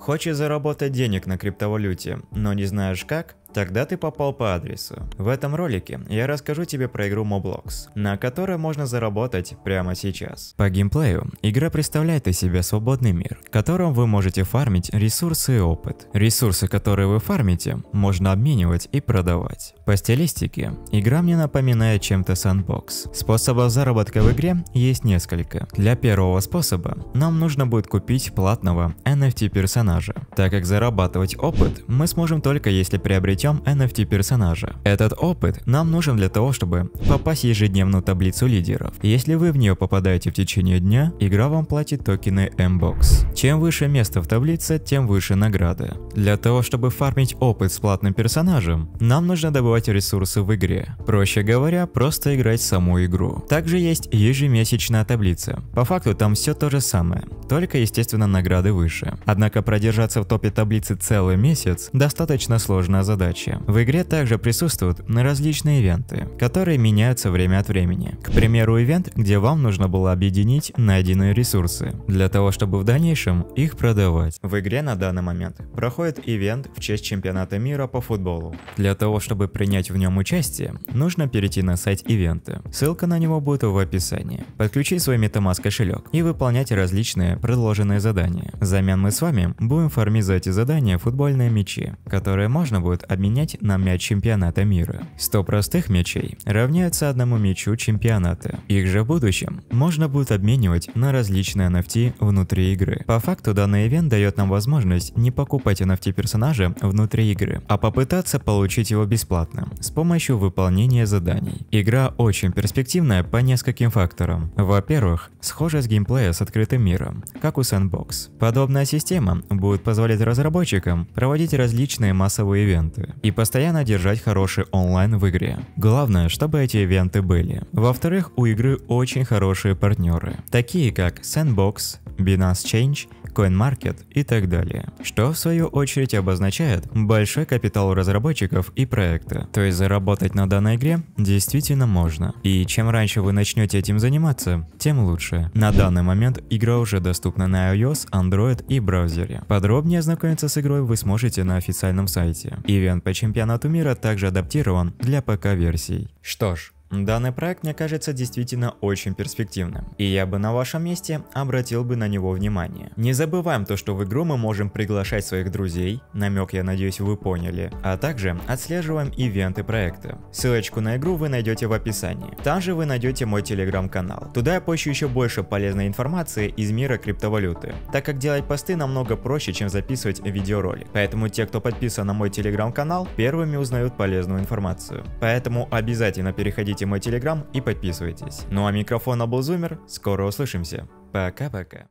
Хочешь заработать денег на криптовалюте, но не знаешь как? Тогда ты попал по адресу. В этом ролике я расскажу тебе про игру Moblox, на которой можно заработать прямо сейчас. По геймплею, игра представляет из себя свободный мир, в котором вы можете фармить ресурсы и опыт. Ресурсы, которые вы фармите, можно обменивать и продавать. По стилистике, игра мне напоминает чем-то сандбокс. Способов заработка в игре есть несколько. Для первого способа нам нужно будет купить платного NFT персонажа, так как зарабатывать опыт мы сможем только если приобретать путем NFT персонажа. Этот опыт нам нужен для того, чтобы попасть в ежедневную таблицу лидеров. Если вы в нее попадаете в течение дня, игра вам платит токены MBOX. Чем выше место в таблице, тем выше награды. Для того, чтобы фармить опыт с платным персонажем, нам нужно добывать ресурсы в игре. Проще говоря, просто играть саму игру. Также есть ежемесячная таблица. По факту там все то же самое, только естественно награды выше. Однако продержаться в топе таблицы целый месяц достаточно сложная задача задачи. В игре также присутствуют различные ивенты, которые меняются время от времени. К примеру, ивент, где вам нужно было объединить найденные ресурсы, для того чтобы в дальнейшем их продавать. В игре на данный момент проходит ивент в честь чемпионата мира по футболу. Для того чтобы принять в нем участие, нужно перейти на сайт ивента. Ссылка на него будет в описании. Подключить свой MetaMask кошелек и выполнять различные предложенные задания. Взамен мы с вами будем фармить за эти задания футбольные мячи, которые можно будет обменять обменять на мяч чемпионата мира. 100 простых мячей равняется одному мячу чемпионата. Их же в будущем можно будет обменивать на различные NFT внутри игры. По факту данный ивент дает нам возможность не покупать NFT персонажа внутри игры, а попытаться получить его бесплатно с помощью выполнения заданий. Игра очень перспективная по нескольким факторам. Во-первых, схожа с геймплея с открытым миром, как у Sandbox. Подобная система будет позволять разработчикам проводить различные массовые ивенты, и постоянно держать хороший онлайн в игре. Главное, чтобы эти ивенты были. Во-вторых, у игры очень хорошие партнеры, такие как Sandbox, Binance Change – CoinMarket и так далее. Что в свою очередь обозначает большой капитал разработчиков и проекта. То есть заработать на данной игре действительно можно. И чем раньше вы начнете этим заниматься, тем лучше. На данный момент игра уже доступна на iOS, Android и браузере. Подробнее ознакомиться с игрой вы сможете на официальном сайте. Ивент по чемпионату мира также адаптирован для ПК-версий. Что ж, Данный проект мне кажется действительно очень перспективным, и я бы на вашем месте обратил бы на него внимание. Не забываем то, что в игру мы можем приглашать своих друзей, намек я надеюсь вы поняли, а также отслеживаем ивенты проекта. Ссылочку на игру вы найдете в описании. Там же вы найдете мой телеграм-канал. Туда я пощу еще больше полезной информации из мира криптовалюты, так как делать посты намного проще, чем записывать видеоролик. Поэтому те, кто подписан на мой телеграм-канал, первыми узнают полезную информацию. Поэтому обязательно переходите Ищите мой телеграм и подписывайтесь. Ну а микрофон был Зумер, скоро услышимся. Пока-пока.